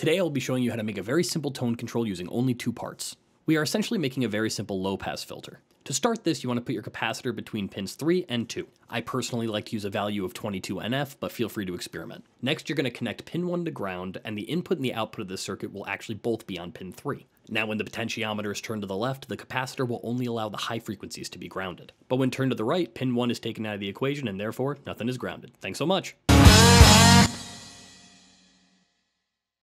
Today I'll be showing you how to make a very simple tone control using only two parts. We are essentially making a very simple low pass filter. To start this, you want to put your capacitor between pins 3 and 2. I personally like to use a value of 22NF, but feel free to experiment. Next, you're going to connect pin 1 to ground, and the input and the output of this circuit will actually both be on pin 3. Now when the potentiometer is turned to the left, the capacitor will only allow the high frequencies to be grounded. But when turned to the right, pin 1 is taken out of the equation and therefore, nothing is grounded. Thanks so much!